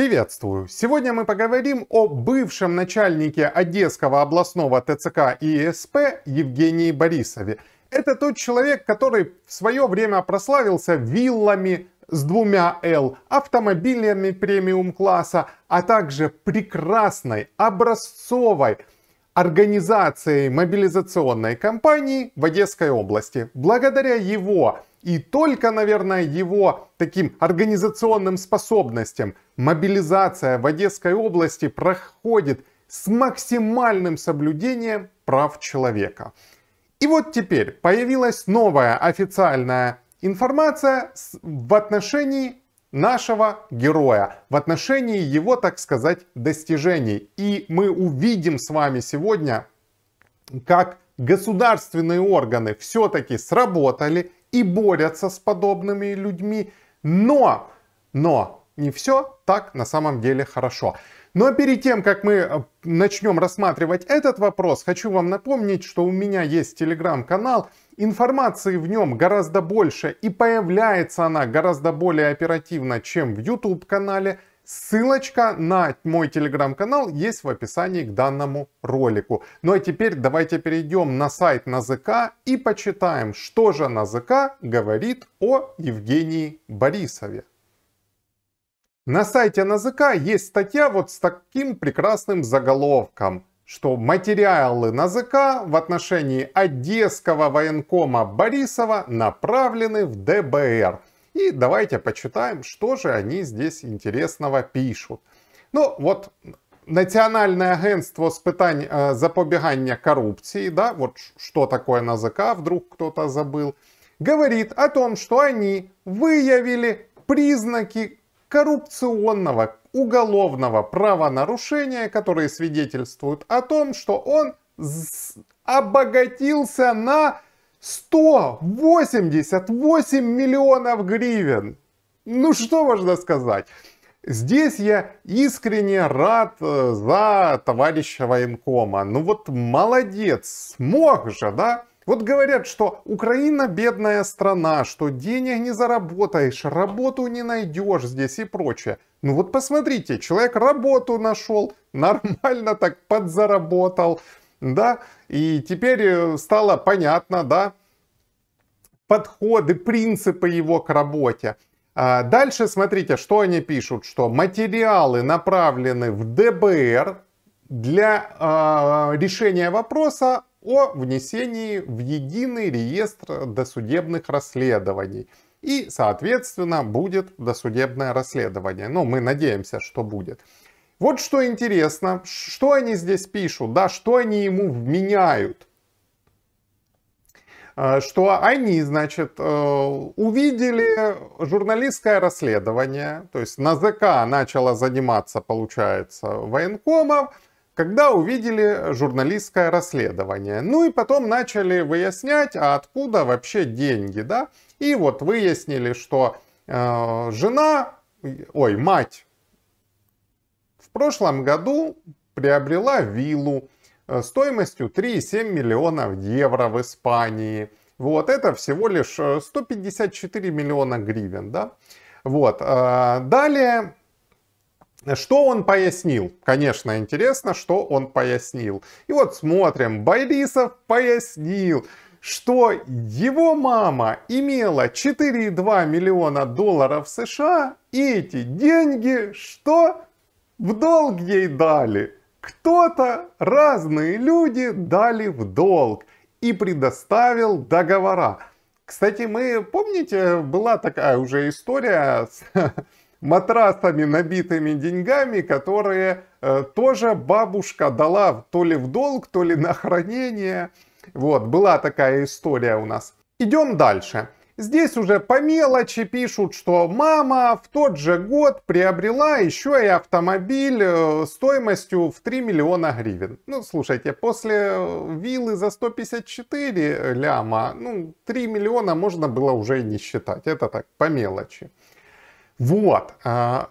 Приветствую! Сегодня мы поговорим о бывшем начальнике Одесского областного ТЦК ИСП Евгении Борисове. Это тот человек, который в свое время прославился виллами с двумя L, автомобилями премиум класса, а также прекрасной, образцовой, организацией мобилизационной кампании в Одесской области. Благодаря его и только, наверное, его таким организационным способностям мобилизация в Одесской области проходит с максимальным соблюдением прав человека. И вот теперь появилась новая официальная информация в отношении нашего героя, в отношении его, так сказать, достижений. И мы увидим с вами сегодня, как государственные органы все-таки сработали и борются с подобными людьми, но, но не все так на самом деле хорошо. Но ну, а перед тем, как мы э, начнем рассматривать этот вопрос, хочу вам напомнить, что у меня есть телеграм-канал, Информации в нем гораздо больше и появляется она гораздо более оперативно, чем в YouTube-канале. Ссылочка на мой телеграм-канал есть в описании к данному ролику. Ну а теперь давайте перейдем на сайт Назыка и почитаем, что же Назыка говорит о Евгении Борисове. На сайте Назыка есть статья вот с таким прекрасным заголовком – что материалы на ЗК в отношении одесского военкома Борисова направлены в ДБР. И давайте почитаем, что же они здесь интересного пишут. Ну вот национальное агентство с питань э, коррупции, да, вот что такое на ЗК, вдруг кто-то забыл, говорит о том, что они выявили признаки коррупционного уголовного правонарушения, которые свидетельствуют о том, что он обогатился на 188 миллионов гривен. Ну что можно сказать? Здесь я искренне рад э, за товарища военкома. Ну вот молодец, смог же, да? Вот говорят, что Украина бедная страна, что денег не заработаешь, работу не найдешь здесь и прочее. Ну вот посмотрите, человек работу нашел, нормально так подзаработал, да, и теперь э, стало понятно, да, подходы, принципы его к работе. А дальше смотрите, что они пишут, что материалы направлены в ДБР для э, решения вопроса о внесении в единый реестр досудебных расследований. И, соответственно, будет досудебное расследование. Но ну, мы надеемся, что будет. Вот что интересно, что они здесь пишут, да, что они ему вменяют. Э, что они, значит, э, увидели журналистское расследование, то есть на ЗК начало заниматься, получается, военкомов, когда увидели журналистское расследование. Ну и потом начали выяснять, а откуда вообще деньги, да? И вот выяснили, что э, жена, ой, мать в прошлом году приобрела виллу э, стоимостью 3,7 миллионов евро в Испании. Вот, это всего лишь 154 э, миллиона гривен, да? Вот, э, далее что он пояснил? Конечно, интересно, что он пояснил. И вот смотрим, Борисов пояснил, что его мама имела 4,2 миллиона долларов США, и эти деньги что? В долг ей дали. Кто-то, разные люди дали в долг и предоставил договора. Кстати, мы, помните, была такая уже история с матрасами, набитыми деньгами, которые э, тоже бабушка дала то ли в долг, то ли на хранение. Вот, была такая история у нас. Идем дальше. Здесь уже по мелочи пишут, что мама в тот же год приобрела еще и автомобиль э, стоимостью в 3 миллиона гривен. Ну, слушайте, после э, виллы за 154 ляма, ну, 3 миллиона можно было уже и не считать. Это так, по мелочи. Вот. А,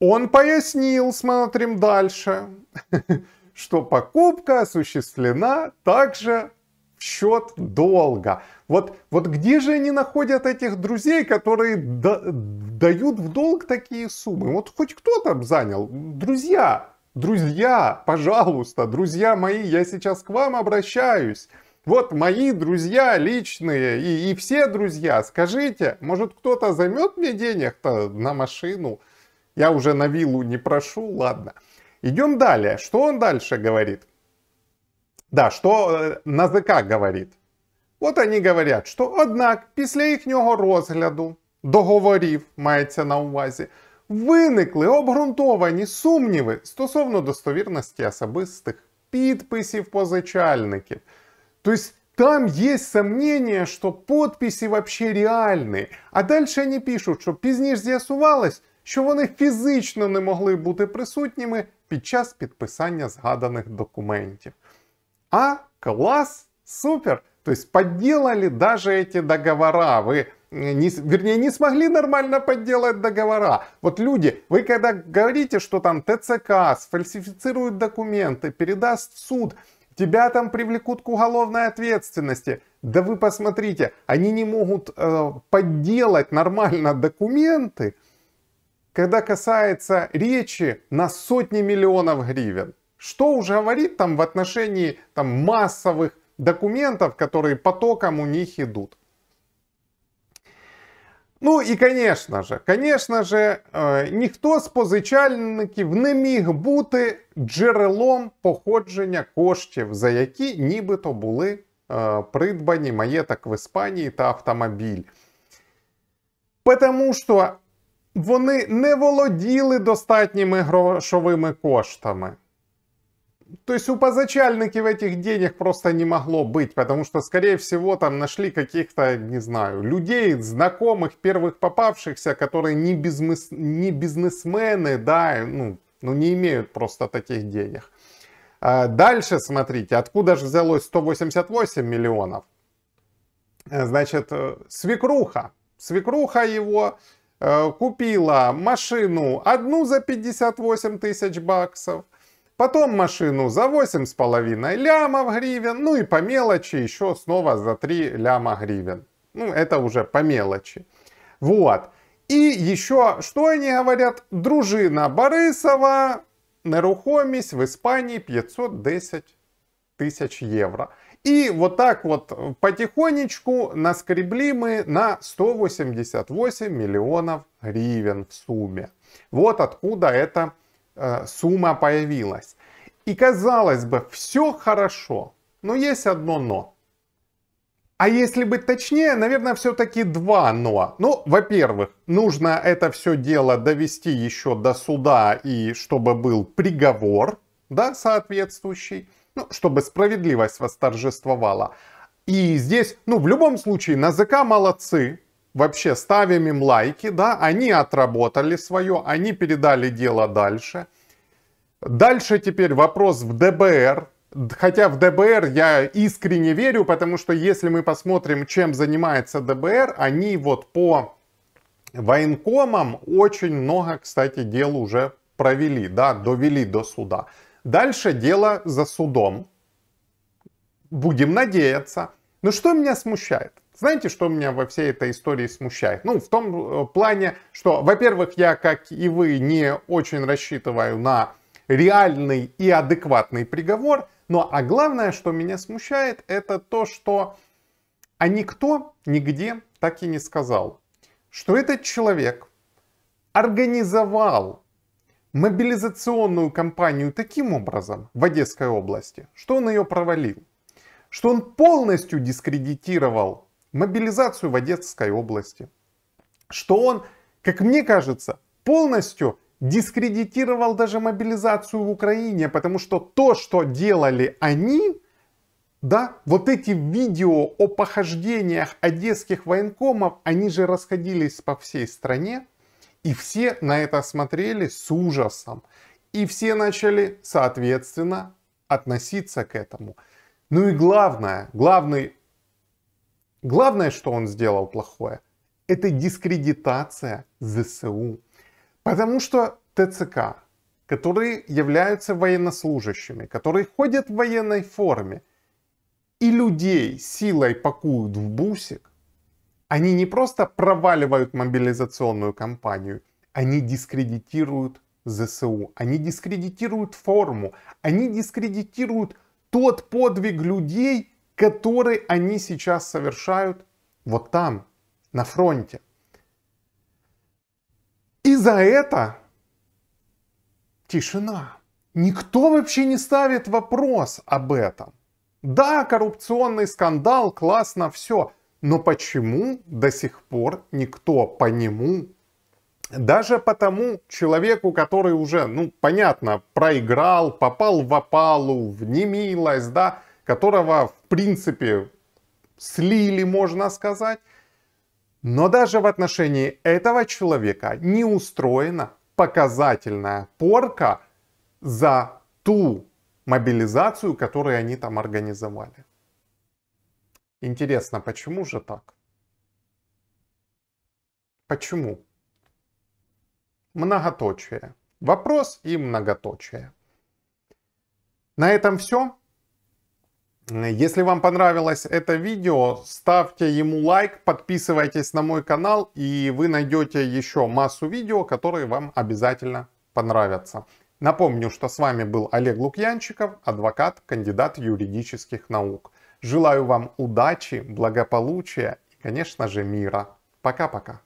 он пояснил, смотрим дальше, что покупка осуществлена также в счет долга. Вот, вот где же они находят этих друзей, которые да, дают в долг такие суммы? Вот хоть кто то занял? Друзья, друзья, пожалуйста, друзья мои, я сейчас к вам обращаюсь. Вот мои друзья личные и, и все друзья, скажите, может кто-то займет мне денег-то на машину? Я уже на виллу не прошу, ладно. Идем далее. Что он дальше говорит? Да, что э, на ЗК говорит. Вот они говорят, что, однак после їхнього розгляду договорів мається на увазі, виникли обґрунтовані сумніви стосовно достовірності особистих підписів позичальників. То есть там есть сомнение, что подписи вообще реальні. А далі вони пишуть, що пізніше з'ясувалось, що они фізично не могли быть присутніми під час подписания згаданих документов. А класс, супер! То есть подделали даже эти договора. Вы э, не, вернее, не смогли нормально подделать договора. Вот люди, вы когда говорите, что там ТЦК сфальсифицирует документы, передаст в суд, Тебя там привлекут к уголовной ответственности. Да вы посмотрите, они не могут э, подделать нормально документы, когда касается речи на сотни миллионов гривен. Что уже говорит там в отношении там, массовых документов, которые потоком у них идут. Ну і, конечно же, конечно же, е, ніхто з позичальників не міг бути джерелом походження коштів, за які нібито були е, придбані маєток в Іспанії та автомобіль. Тому що вони не володіли достатніми грошовими коштами. То есть у в этих денег просто не могло быть, потому что, скорее всего, там нашли каких-то, не знаю, людей, знакомых, первых попавшихся, которые не, бизнес, не бизнесмены, да, ну, ну, не имеют просто таких денег. А дальше смотрите, откуда же взялось 188 миллионов? Э, значит, э, свекруха. Свекруха его э, купила машину одну за 58 тысяч баксов – Потом машину за 8,5 лямов гривен, ну и по мелочи еще снова за 3 ляма гривен. Ну, это уже по мелочи. Вот. И еще, что они говорят, дружина Борисова нерухомість в Испании 510 тысяч евро. И вот так вот потихонечку наскребли мы на 188 миллионов гривен в сумме. Вот откуда это Э, сумма появилась. И казалось бы, все хорошо, но есть одно но. А если быть точнее, наверное, все-таки два но. Ну, во-первых, нужно это все дело довести еще до суда и чтобы был приговор, да, соответствующий, ну, чтобы справедливость восторжествовала. И здесь, ну, в любом случае, на ЗК молодцы, вообще ставим им лайки, да, они отработали свое, они передали дело дальше. Дальше теперь вопрос в ДБР. Хотя в ДБР я искренне верю, потому что если мы посмотрим, чем занимается ДБР, они вот по военкомам очень много, кстати, дел уже провели, да, довели до суда. Дальше дело за судом. Будем надеяться. Но что меня смущает? Знаете, что меня во всей этой истории смущает? Ну, в том э, плане, что, во-первых, я, как и вы, не очень рассчитываю на реальный и адекватный приговор. Но, а главное, что меня смущает, это то, что а никто нигде так и не сказал, что этот человек организовал мобилизационную кампанию таким образом в Одесской области, что он ее провалил, что он полностью дискредитировал мобилизацию в Одесской области. Что он, как мне кажется, полностью дискредитировал даже мобилизацию в Украине, потому что то, что делали они, да, вот эти видео о похождениях одесских военкомов, они же расходились по всей стране, и все на это смотрели с ужасом. И все начали, соответственно, относиться к этому. Ну и главное, главный Главное, что он сделал плохое, это дискредитация ЗСУ. Потому что ТЦК, которые являются военнослужащими, которые ходят в военной форме и людей силой пакуют в бусик, они не просто проваливают мобилизационную кампанию, они дискредитируют ЗСУ, они дискредитируют форму, они дискредитируют тот подвиг людей, который они сейчас совершают вот там, на фронте. И за это тишина. Никто вообще не ставит вопрос об этом. Да, коррупционный скандал, классно, все. Но почему до сих пор никто по нему даже потому человеку, который уже, ну, понятно, проиграл, попал в опалу, в немилость, да, которого, в принципе, слили, можно сказать. Но даже в отношении этого человека не устроена показательная порка за ту мобилизацию, которую они там организовали. Интересно, почему же так? Почему? Многоточие. Вопрос и многоточие. На этом все. Если вам понравилось это видео, ставьте ему лайк, подписывайтесь на мой канал, и вы найдете еще массу видео, которые вам обязательно понравятся. Напомню, что с вами был Олег Лукьянчиков, адвокат, кандидат юридических наук. Желаю вам удачи, благополучия и, конечно же, мира. Пока-пока.